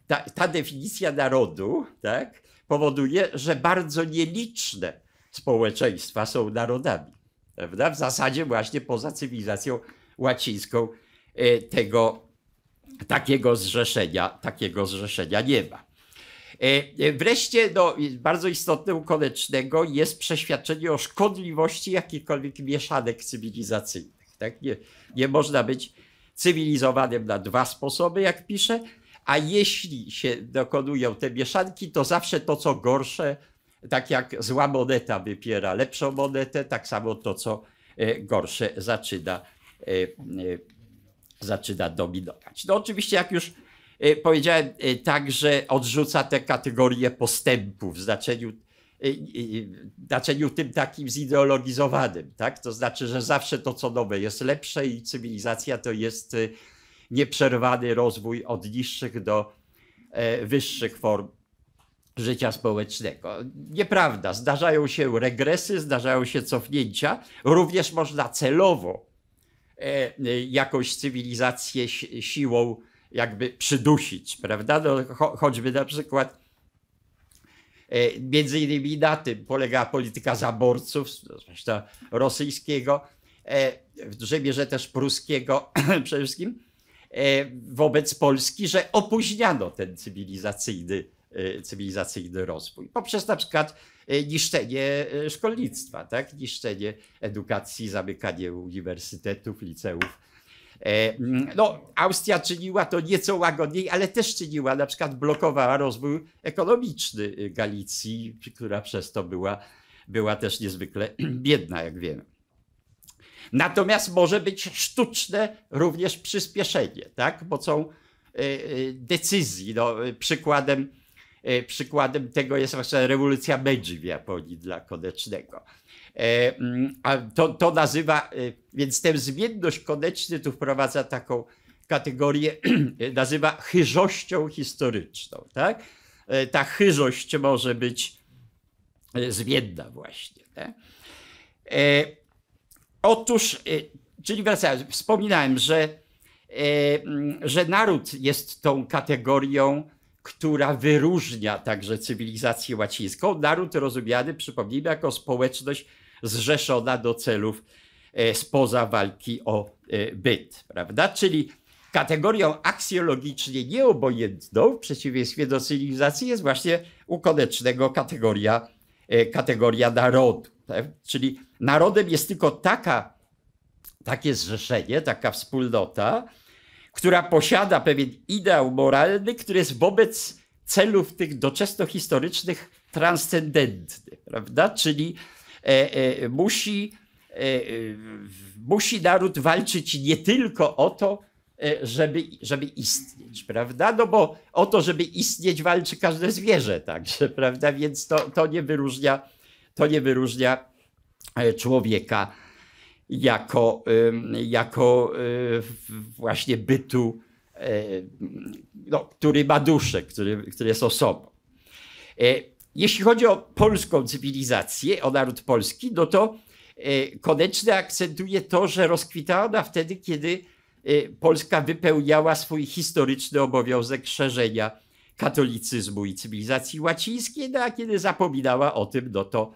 ta, ta definicja narodu tak, powoduje, że bardzo nieliczne społeczeństwa są narodami. Prawda? W zasadzie właśnie poza cywilizacją łacińską e, tego takiego zrzeszenia, takiego zrzeszenia nie ma. E, e, wreszcie no, bardzo istotne u Konecznego jest przeświadczenie o szkodliwości jakichkolwiek mieszanek cywilizacyjnych. Tak? Nie, nie można być cywilizowanym na dwa sposoby, jak piszę, a jeśli się dokonują te mieszanki, to zawsze to, co gorsze, tak jak zła moneta wypiera lepszą monetę, tak samo to, co e, gorsze zaczyna, e, e, zaczyna dominować. No oczywiście, jak już powiedziałem, także odrzuca te kategorie postępu w znaczeniu znaczeniu tym takim zideologizowanym, tak? To znaczy, że zawsze to, co nowe jest lepsze i cywilizacja to jest y, nieprzerwany rozwój od niższych do e, wyższych form życia społecznego. Nieprawda, zdarzają się regresy, zdarzają się cofnięcia, również można celowo e, e, jakąś cywilizację siłą jakby przydusić, prawda? No, choćby na przykład E, między innymi na tym polegała polityka zaborców, zwłaszcza rosyjskiego, e, w dużej mierze też pruskiego przede wszystkim, e, wobec Polski, że opóźniano ten cywilizacyjny, cywilizacyjny rozwój. Poprzez na przykład niszczenie szkolnictwa, tak? niszczenie edukacji, zamykanie uniwersytetów, liceów E, no, Austria czyniła to nieco łagodniej, ale też czyniła, na przykład blokowała rozwój ekonomiczny y, Galicji, która przez to była, była też niezwykle biedna, jak wiemy. Natomiast może być sztuczne również przyspieszenie, tak? bo są y, y, decyzji. No, przykładem, przykładem tego jest właśnie rewolucja Meiji w Japonii dla Konecznego E, mm, a to, to nazywa, e, więc tę zmienność koneczny tu wprowadza taką kategorię, nazywa chyżością historyczną. Tak? E, ta chyżość może być zmienna właśnie. Tak? Otóż, czyli wracając, wspominałem, że, mm, że naród jest tą kategorią, która wyróżnia także cywilizację łacińską. Naród rozumiany, przypomnijmy, jako społeczność zrzeszona do celów e, spoza walki o e, byt, prawda? Czyli kategorią aksjologicznie nieobojętną, w przeciwieństwie do cywilizacji, jest właśnie u Konecznego kategoria, e, kategoria narodu. Tak? Czyli narodem jest tylko taka, takie zrzeszenie, taka wspólnota, która posiada pewien ideał moralny, który jest wobec celów tych historycznych transcendentny, prawda? Czyli E, e, musi, e, musi naród walczyć nie tylko o to, żeby, żeby istnieć, prawda? No bo o to, żeby istnieć, walczy każde zwierzę także, prawda? Więc to, to nie wyróżnia, to nie wyróżnia człowieka jako, jako y, właśnie bytu, no, który ma duszę, który, który jest osobą. Jeśli chodzi o polską cywilizację, o naród polski, no to e, Koneczny akcentuje to, że rozkwitała ona wtedy, kiedy e, Polska wypełniała swój historyczny obowiązek szerzenia katolicyzmu i cywilizacji łacińskiej, no a kiedy zapominała o tym, no to,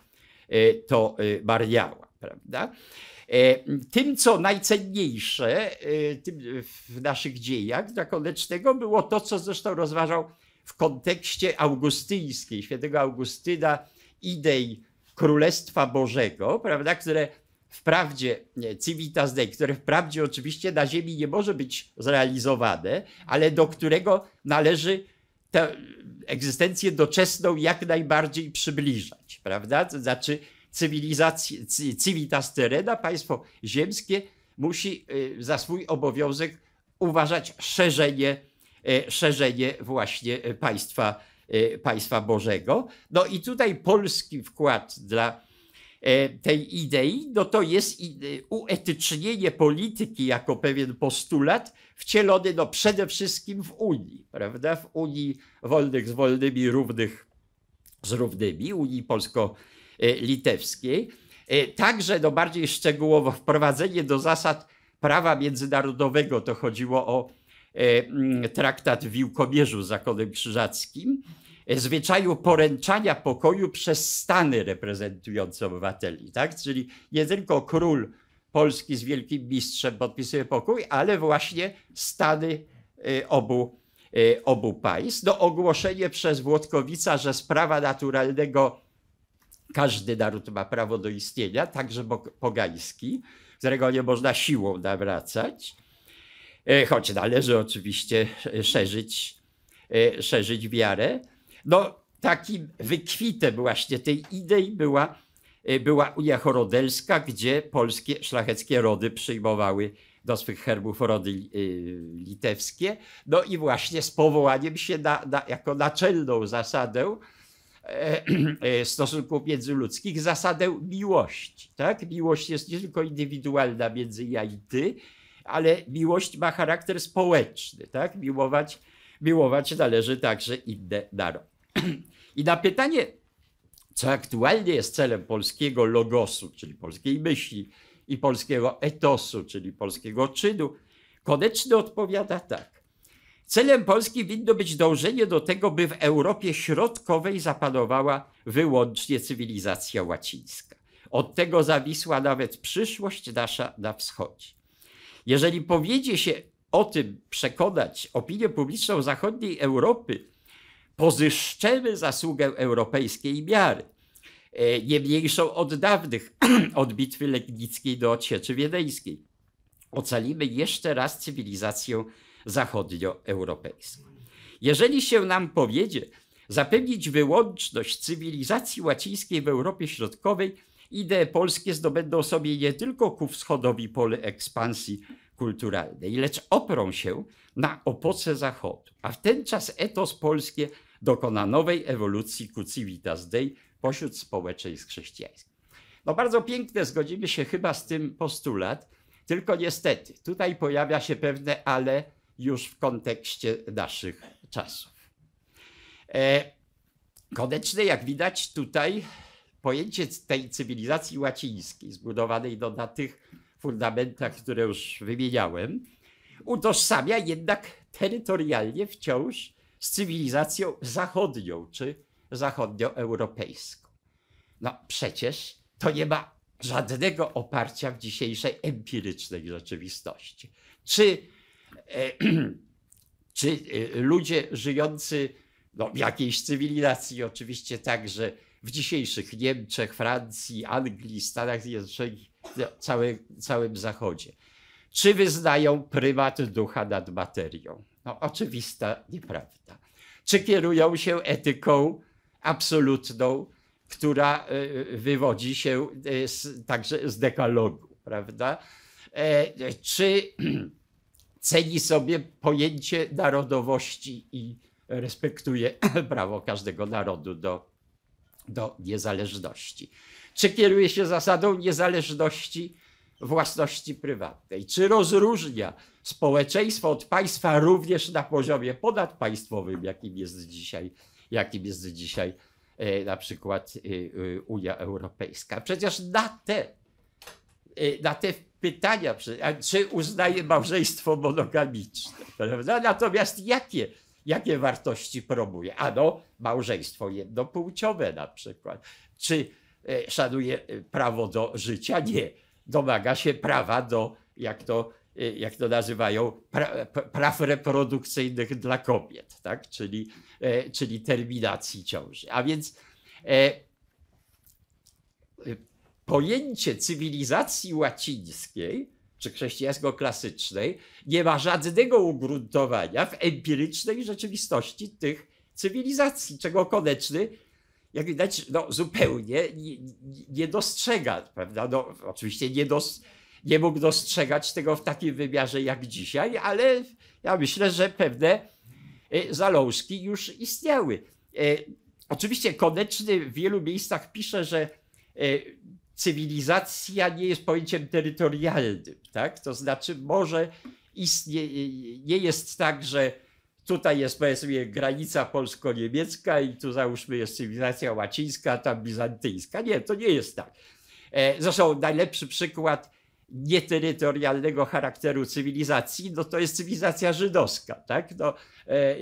e, to mariała. Prawda? Tym, co najcenniejsze w naszych dziejach dla Konecznego było to, co zresztą rozważał w kontekście augustyjskiej, świętego Augustyna, idei Królestwa Bożego, prawda, które wprawdzie civitas dei, które wprawdzie oczywiście na ziemi nie może być zrealizowane, ale do którego należy tę egzystencję doczesną jak najbardziej przybliżać, prawda? To znaczy cywilizacja, civitas terena, państwo ziemskie musi y, za swój obowiązek uważać szerzenie E, szerzenie właśnie e, państwa, e, państwa Bożego. No i tutaj polski wkład dla tej idei, no to jest uetycznienie polityki jako pewien postulat wcielony no przede wszystkim w Unii, prawda? W Unii wolnych z wolnymi, równych z równymi, Unii Polsko-Litewskiej. Także no bardziej szczegółowo wprowadzenie do zasad prawa międzynarodowego, to chodziło o E, mm, traktat w Wiłkomierzu z zakonem krzyżackim, e, zwyczaju poręczania pokoju przez stany reprezentujące obywateli. Tak? Czyli nie tylko król Polski z wielkim mistrzem podpisuje pokój, ale właśnie stany e, obu, obu państw. No, ogłoszenie przez Włodkowica, że sprawa naturalnego każdy naród ma prawo do istnienia, także pogański, którego nie można siłą nawracać E, choć należy oczywiście szerzyć, e, szerzyć wiarę. No, takim wykwitem właśnie tej idei była, e, była Unia Chorodelska, gdzie polskie szlacheckie rody przyjmowały do swych herbów rody litewskie. No i właśnie z powołaniem się na, na, jako naczelną zasadę stosunków międzyludzkich, zasadę miłości. Tak? Miłość jest nie tylko indywidualna między ja i ty, ale miłość ma charakter społeczny, tak? Miłować, miłować należy także inne narody. I na pytanie, co aktualnie jest celem polskiego logosu, czyli polskiej myśli, i polskiego etosu, czyli polskiego czynu, Koneczny odpowiada tak. Celem Polski winno być dążenie do tego, by w Europie Środkowej zapanowała wyłącznie cywilizacja łacińska. Od tego zawisła nawet przyszłość nasza na wschodzie. Jeżeli powiedzie się o tym przekonać opinię publiczną zachodniej Europy, pozyszczemy zasługę europejskiej miary, e, nie mniejszą od dawnych, od bitwy legnickiej do odsieczy wiedeńskiej. Ocalimy jeszcze raz cywilizację zachodnioeuropejską. Jeżeli się nam powiedzie, zapewnić wyłączność cywilizacji łacińskiej w Europie Środkowej idee polskie zdobędą sobie nie tylko ku wschodowi pole ekspansji kulturalnej, lecz oprą się na opoce Zachodu. A w ten czas etos polskie dokona nowej ewolucji ku civitas dei pośród społeczeństw chrześcijańskich. No bardzo piękne, zgodzimy się chyba z tym postulat, tylko niestety tutaj pojawia się pewne ale już w kontekście naszych czasów. E, jak widać, tutaj pojęcie tej cywilizacji łacińskiej, zbudowanej no, na tych fundamentach, które już wymieniałem, utożsamia jednak terytorialnie wciąż z cywilizacją zachodnią czy zachodnioeuropejską. No przecież to nie ma żadnego oparcia w dzisiejszej empirycznej rzeczywistości. Czy, e, czy e, ludzie żyjący no, w jakiejś cywilizacji, oczywiście także w dzisiejszych Niemczech, Francji, Anglii, Stanach Zjednoczonych, całe, całym Zachodzie. Czy wyznają prymat ducha nad materią? No, oczywista nieprawda. Czy kierują się etyką absolutną, która e, e, wywodzi się e, z, także z dekalogu, prawda? Czy ceni sobie pojęcie narodowości i respektuje prawo każdego narodu do do niezależności. Czy kieruje się zasadą niezależności własności prywatnej? Czy rozróżnia społeczeństwo od państwa również na poziomie ponadpaństwowym, jakim jest dzisiaj, jakim jest dzisiaj e, na przykład e, e, Unia Europejska? Przecież na te, na te pytania, czy uznaje małżeństwo monogamiczne, prawda? Natomiast jakie Jakie wartości promuje? no małżeństwo jednopłciowe na przykład. Czy e, szanuje prawo do życia? Nie. Domaga się prawa do, jak to, e, jak to nazywają, pra, praw reprodukcyjnych dla kobiet, tak? czyli, e, czyli terminacji ciąży. A więc pojęcie cywilizacji łacińskiej czy chrześcijańsko-klasycznej, nie ma żadnego ugruntowania w empirycznej rzeczywistości tych cywilizacji, czego koneczny, jak widać, no, zupełnie nie, nie dostrzega. Prawda? No, oczywiście nie, dos, nie mógł dostrzegać tego w takim wymiarze jak dzisiaj, ale ja myślę, że pewne e, zalążki już istniały. E, oczywiście Koneczny w wielu miejscach pisze, że e, cywilizacja nie jest pojęciem terytorialnym, tak? To znaczy może istnieje, nie jest tak, że tutaj jest powiedzmy granica polsko-niemiecka i tu załóżmy jest cywilizacja łacińska, tam bizantyjska. Nie, to nie jest tak. E, zresztą najlepszy przykład nieterytorialnego charakteru cywilizacji, no to jest cywilizacja żydowska, tak? No, e, e,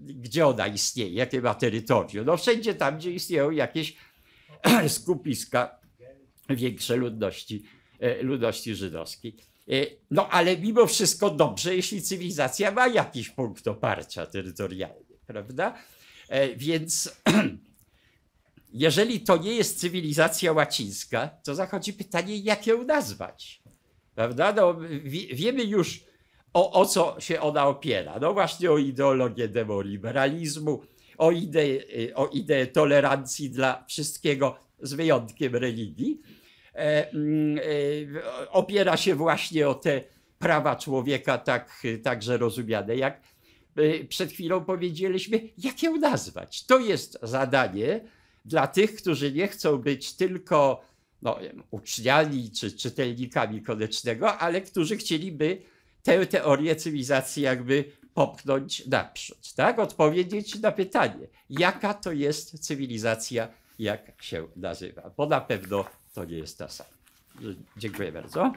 gdzie ona istnieje, jakie ma terytorium? No wszędzie tam, gdzie istnieją jakieś skupiska większe ludności, e, ludności żydowskiej. E, no ale mimo wszystko dobrze, jeśli cywilizacja ma jakiś punkt oparcia terytorialny, prawda? E, więc jeżeli to nie jest cywilizacja łacińska, to zachodzi pytanie, jak ją nazwać, prawda? No, wiemy już, o, o co się ona opiera. No właśnie o ideologię demoliberalizmu, o ideę, o ideę tolerancji dla wszystkiego, z wyjątkiem religii, e, mm, e, opiera się właśnie o te prawa człowieka, tak, także rozumiane, jak e, przed chwilą powiedzieliśmy, jak ją nazwać. To jest zadanie dla tych, którzy nie chcą być tylko no, uczniami czy czytelnikami koniecznego, ale którzy chcieliby tę teorię cywilizacji jakby popchnąć naprzód. Tak? Odpowiedzieć na pytanie, jaka to jest cywilizacja jak się nazywa, bo na pewno to nie jest ta sama. Dziękuję bardzo.